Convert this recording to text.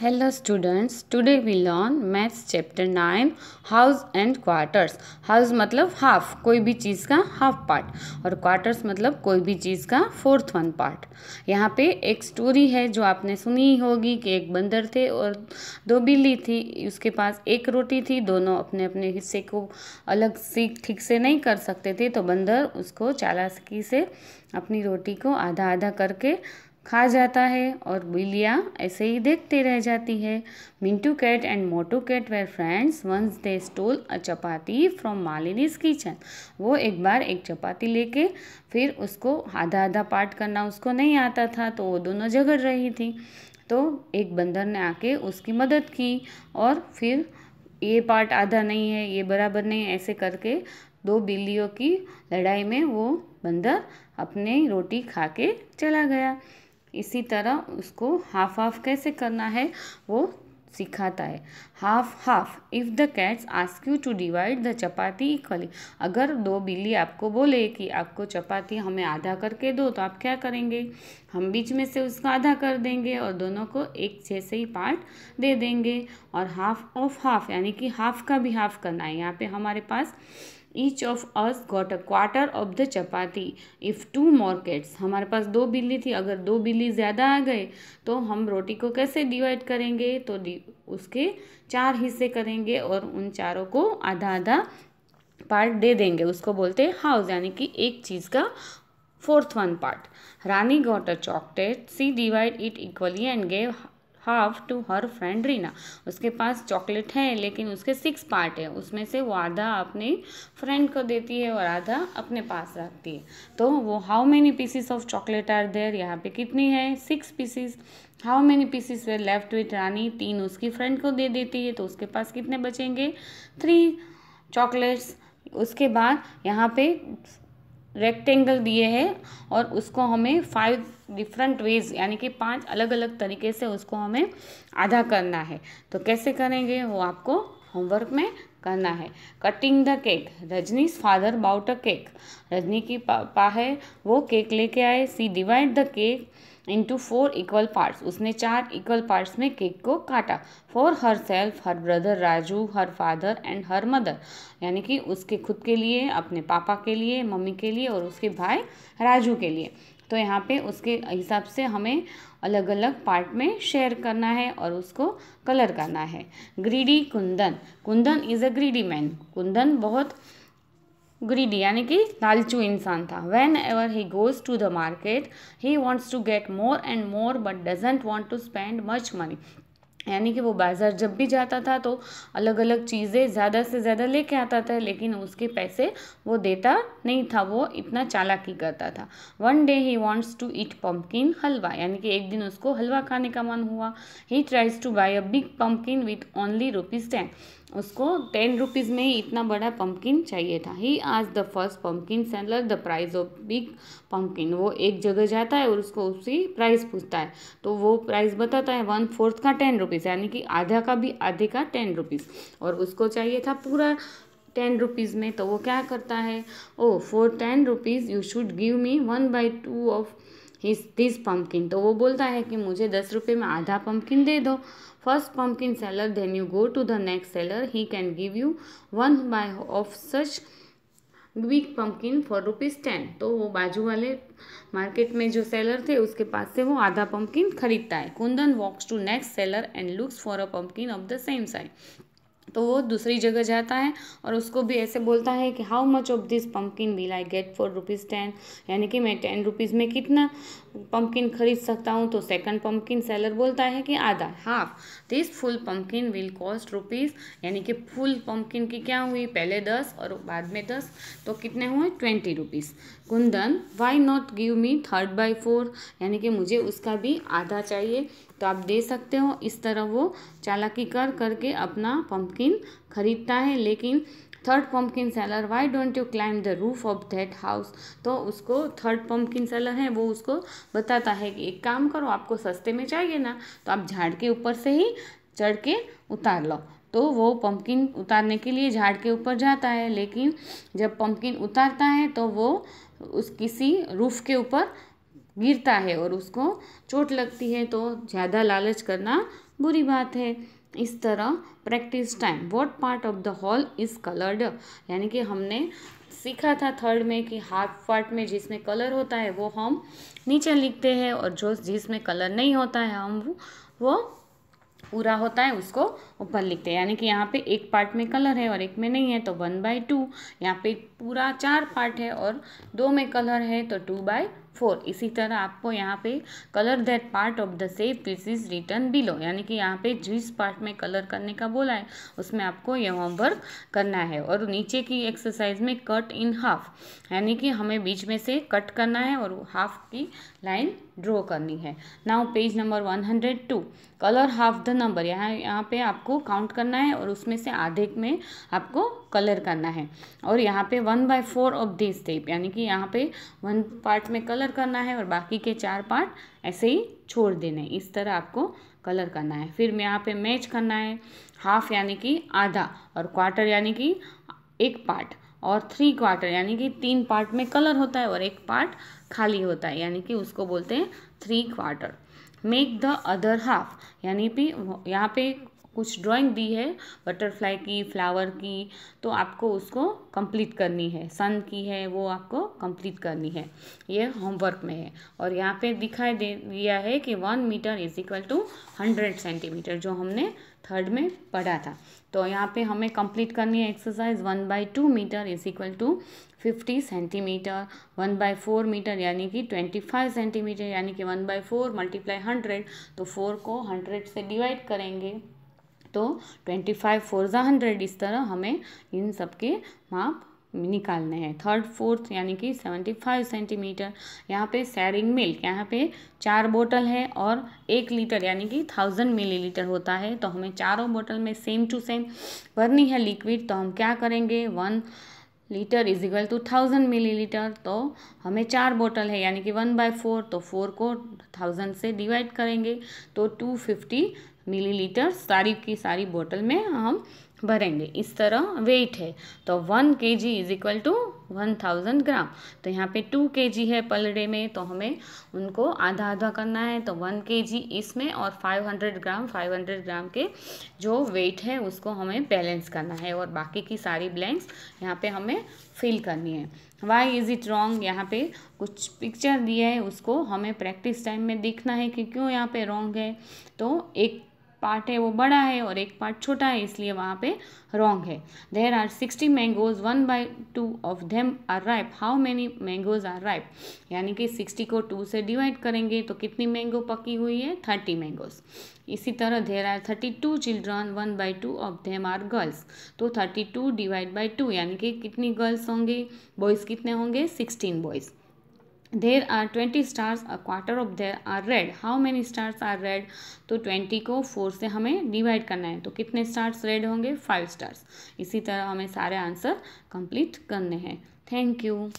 hello students today we learn maths chapter nine halves and quarters halves मतलब half कोई भी चीज़ का half part और क्वार्टर्स मतलब कोई भी चीज़ का फोर्थ वन पार्ट यहाँ पे एक स्टोरी है जो आपने सुनी होगी कि एक बंदर थे और दो बिल्ली थी उसके पास एक रोटी थी दोनों अपने अपने हिस्से को अलग सीख ठीक से नहीं कर सकते थे तो बंदर उसको चालाकी से अपनी रोटी को आधा आधा करके खा जाता है और बिल्लियाँ ऐसे ही देखते रह जाती है Mintu cat and Motu cat were friends once they stole a chapati from Malini's kitchen वो एक बार एक चपाती लेके फिर उसको आधा आधा पार्ट करना उसको नहीं आता था तो वो दोनों झगड़ रही थी तो एक बंदर ने आके उसकी मदद की और फिर ये पार्ट आधा नहीं है ये बराबर नहीं है ऐसे करके दो बिल्लियों की लड़ाई में वो बंदर अपने रोटी खा के चला गया इसी तरह उसको हाफ हाफ कैसे करना है वो सिखाता है half half if the cats ask you to divide the chapati equally अगर दो बिल्ली आपको बोले कि आपको चपाती हमें आधा करके दो तो आप क्या करेंगे हम बीच में से उसका आधा कर देंगे और दोनों को एक जैसे ही पार्ट दे देंगे और हाफ ऑफ हाफ यानी कि हाफ का भी हाफ करना है यहाँ पे हमारे पास each of us got a quarter of the chapati if two more cats हमारे पास दो बिल्ली थी अगर दो बिल्ली ज़्यादा आ गए तो हम रोटी को कैसे डिवाइड करेंगे तो उसके चार हिस्से करेंगे और उन चारों को आधा आधा पार्ट दे देंगे उसको बोलते हैं हाउस यानी कि एक चीज़ का fourth one part Rani got a chocolate she divide it equally and gave half to her friend Reena उसके पास चॉकलेट है लेकिन उसके सिक्स पार्ट है उसमें से वो आधा अपने फ्रेंड को देती है और आधा अपने पास रखती है तो वो how many pieces of chocolate are there यहाँ पे कितनी है six pieces how many pieces were left with Rani तीन उसकी फ्रेंड को दे देती है तो उसके पास कितने बचेंगे थ्री चॉकलेट्स उसके बाद यहाँ पे रेक्टेंगल दिए हैं और उसको हमें फाइव डिफरेंट वेज यानी कि पांच अलग अलग तरीके से उसको हमें आधा करना है तो कैसे करेंगे वो आपको होमवर्क में करना है cutting the cake Rajni's father bought a cake Rajni की पा, पा है वो केक लेके आए she divide the cake into four equal parts उसने चार इक्वल पार्ट्स में केक को काटा for herself her brother Raju her father and her mother यानी कि उसके खुद के लिए अपने पापा के लिए मम्मी के लिए और उसके भाई राजू के लिए तो यहाँ पे उसके हिसाब से हमें अलग अलग पार्ट में शेयर करना है और उसको कलर करना है greedy Kundan Kundan is a greedy man Kundan बहुत ग्रीडी यानी कि लालचू इंसान था whenever he goes to the market he wants to get more and more but doesn't want to spend much money यानी कि वो बाज़ार जब भी जाता था तो अलग अलग चीज़ें ज़्यादा से ज़्यादा लेके आता था लेकिन उसके पैसे वो देता नहीं था वो इतना चालाकी करता था one day he wants to eat pumpkin halwa यानी कि एक दिन उसको हलवा खाने का मन हुआ he tries to buy a big pumpkin with only rupees ten उसको टेन रुपीज़ में ही इतना बड़ा पम्पकिन चाहिए था ही आज the first pumpkin seller the price of big pumpkin वो एक जगह जाता है और उसको उसी प्राइस पूछता है तो वो प्राइस बताता है वन फोर्थ का टेन रुपीज़ यानी कि आधा का भी आधे का टेन रुपीज़ और उसको चाहिए था पूरा टेन रुपीज़ में तो वो क्या करता है oh for ten rupees you should give me one by two of his this pumpkin तो वो बोलता है कि मुझे दस रुपये में आधा पम्पकिन दे दो first pumpkin seller then you go to the next seller he can give you one by of such big pumpkin for rupees ten तो वो बाजू वाले मार्केट में जो सेलर थे उसके पास से वो आधा पम्पकिन खरीदता है Kundan walks to next seller and looks for a pumpkin of the same size तो वो दूसरी जगह जाता है और उसको भी ऐसे बोलता है कि how much of this pumpkin will I get for rupees ten यानी कि मैं टेन रुपीज़ में कितना पम्पकिन खरीद सकता हूँ तो सेकंड पम्पकिन सेलर बोलता है कि आधा half this full pumpkin will cost rupees यानी कि फुल पम्पकिन की क्या हुई पहले दस और बाद में दस तो कितने हुए twenty rupees Kundan why not give me third by four यानी कि मुझे उसका भी आधा चाहिए तो आप दे सकते हो इस तरह वो चालाकी कर करके अपना पम्पकिन खरीदता है लेकिन third pumpkin seller why don't you climb the roof of that house तो उसको थर्ड पम्पकिन सेलर है वो उसको बताता है कि एक काम करो आपको सस्ते में चाहिए ना तो आप झाड़ के ऊपर से ही चढ़ के उतार लो तो वो पम्पकिन उतारने के लिए झाड़ के ऊपर जाता है लेकिन जब पम्पकिन उतारता है तो वो उस किसी रूफ के ऊपर गिरता है और उसको चोट लगती है तो ज़्यादा लालच करना बुरी बात है इस तरह practice time what part of the whole is coloured यानी कि हमने सीखा था थर्ड में कि हाफ पार्ट में जिसमें कलर होता है वो हम नीचे लिखते हैं और जो जिसमें कलर नहीं होता है हम वो, वो पूरा होता है उसको ऊपर लिखते हैं यानी कि यहाँ पे एक पार्ट में कलर है और एक में नहीं है तो वन बाई टू यहाँ पे पूरा चार पार्ट है और दो में कलर है तो टू बाई फोर इसी तरह आपको यहाँ पे colour that part of the shape piece is written below यानी कि यहाँ पे जिस पार्ट में कलर करने का बोला है उसमें आपको ये होमवर्क करना है और नीचे की एक्सरसाइज में कट इन हाफ यानी कि हमें बीच में से कट करना है और हाफ की लाइन ड्रॉ करनी है now page number one hundred two colour half the number यहाँ यहाँ पे आपको काउंट करना है और उसमें से आधे में आपको कलर करना है और यहाँ पे one by four of this step यानी कि यहाँ पे वन पार्ट में कलर कलर करना है और बाकी के चार पार्ट ऐसे ही छोड़ देने इस तरह आपको कलर करना है फिर यहाँ पे मैच करना है हाफ यानी कि आधा और क्वार्टर यानी कि एक पार्ट और थ्री क्वार्टर यानी कि तीन पार्ट में कलर होता है और एक पार्ट खाली होता है यानी कि उसको बोलते हैं three quarter make the other half यानी कि यहाँ पे कुछ ड्राइंग दी है बटरफ्लाई की फ्लावर की तो आपको उसको कंप्लीट करनी है सन की है वो आपको कंप्लीट करनी है ये होमवर्क में है और यहाँ पे दिखाई दे दिया है कि one metre is equal to hundred centimetre जो हमने थर्ड में पढ़ा था तो यहाँ पे हमें कंप्लीट करनी है exercise one by two metre is equal to fifty centimetre one by four metre यानी कि ट्वेंटी फाइव सेंटीमीटर यानी कि one by four multiply hundred तो फोर को हंड्रेड से डिवाइड करेंगे तो ट्वेंटी फाइव फोर ज़ा हंड्रेड इस तरह हमें इन सब के माप निकालने हैं थर्ड फोर्थ यानी कि सेवेंटी फाइव सेंटीमीटर यहाँ पे सैरिंग मिल्क यहाँ पे चार बोतल है और एक लीटर यानी कि थाउजेंड मिलीलीटर होता है तो हमें चारों बोतल में सेम टू सेम भरनी है लिक्विड तो हम क्या करेंगे one litre is equal to thousand millilitre तो हमें चार बोतल है यानी कि वन बाय फोर तो फोर को थाउजेंड से डिवाइड करेंगे तो टू फिफ्टी मिलीलीटर सारी की सारी बोतल में हम भरेंगे इस तरह वेट है तो one K G is equal to one thousand gram तो यहाँ पे टू के जी है पर डे में तो हमें उनको आधा आधा करना है तो वन के जी इसमें और five hundred gram five hundred gram के जो वेट है उसको हमें बैलेंस करना है और बाकी की सारी ब्लैंक्स यहाँ पे हमें फिल करनी है वाई इज़ इट रॉन्ग यहाँ पे कुछ पिक्चर दिया है उसको हमें प्रैक्टिस टाइम में देखना है कि क्यों यहाँ पे रॉन्ग है तो एक पार्ट है वो बड़ा है और एक पार्ट छोटा है इसलिए वहाँ पे रॉन्ग है there are sixty mangoes one by two of them are ripe how many mangoes are ripe यानी कि सिक्सटी को टू से डिवाइड करेंगे तो कितनी मैंगो पकी हुई है थर्टी मैंगोज इसी तरह there are thirty two children one by two of them are girls तो thirty two divide by two यानी कि कितनी गर्ल्स होंगे बॉयज़ कितने होंगे sixteen boys there are twenty stars a quarter of them are red how many stars are red तो twenty को four से हमें डिवाइड करना है तो कितने स्टार्स रेड होंगे फाइव स्टार्स इसी तरह हमें सारे आंसर कंप्लीट करने हैं थैंक यू